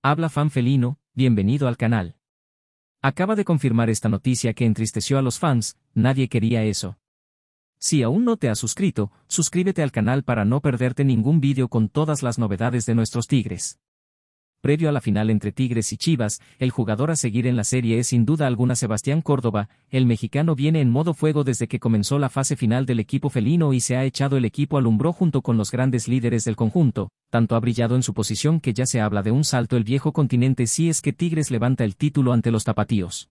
Habla fan felino, bienvenido al canal. Acaba de confirmar esta noticia que entristeció a los fans, nadie quería eso. Si aún no te has suscrito, suscríbete al canal para no perderte ningún vídeo con todas las novedades de nuestros tigres previo a la final entre Tigres y Chivas, el jugador a seguir en la serie es sin duda alguna Sebastián Córdoba, el mexicano viene en modo fuego desde que comenzó la fase final del equipo felino y se ha echado el equipo al alumbró junto con los grandes líderes del conjunto, tanto ha brillado en su posición que ya se habla de un salto el viejo continente si es que Tigres levanta el título ante los tapatíos.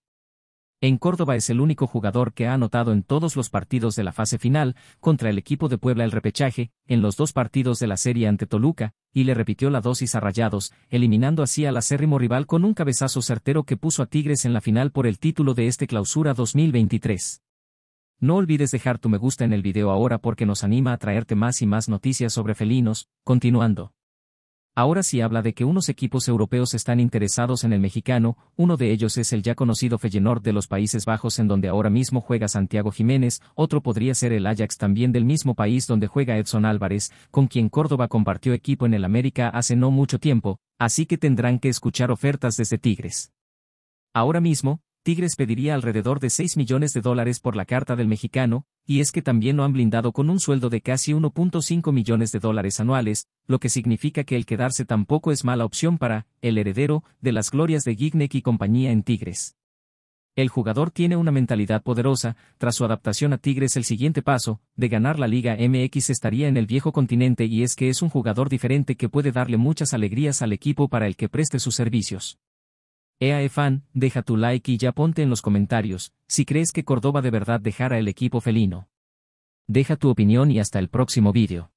En Córdoba es el único jugador que ha anotado en todos los partidos de la fase final, contra el equipo de Puebla el repechaje, en los dos partidos de la serie ante Toluca, y le repitió la dosis a rayados, eliminando así al acérrimo rival con un cabezazo certero que puso a Tigres en la final por el título de este clausura 2023. No olvides dejar tu me gusta en el video ahora porque nos anima a traerte más y más noticias sobre felinos, continuando. Ahora sí habla de que unos equipos europeos están interesados en el mexicano, uno de ellos es el ya conocido Feyenoord de los Países Bajos en donde ahora mismo juega Santiago Jiménez, otro podría ser el Ajax también del mismo país donde juega Edson Álvarez, con quien Córdoba compartió equipo en el América hace no mucho tiempo, así que tendrán que escuchar ofertas desde Tigres. Ahora mismo, Tigres pediría alrededor de 6 millones de dólares por la carta del mexicano, y es que también lo han blindado con un sueldo de casi 1.5 millones de dólares anuales, lo que significa que el quedarse tampoco es mala opción para el heredero de las glorias de Gignec y compañía en Tigres. El jugador tiene una mentalidad poderosa, tras su adaptación a Tigres el siguiente paso, de ganar la Liga MX estaría en el viejo continente y es que es un jugador diferente que puede darle muchas alegrías al equipo para el que preste sus servicios. EAE fan, deja tu like y ya ponte en los comentarios, si crees que Córdoba de verdad dejara el equipo felino. Deja tu opinión y hasta el próximo vídeo.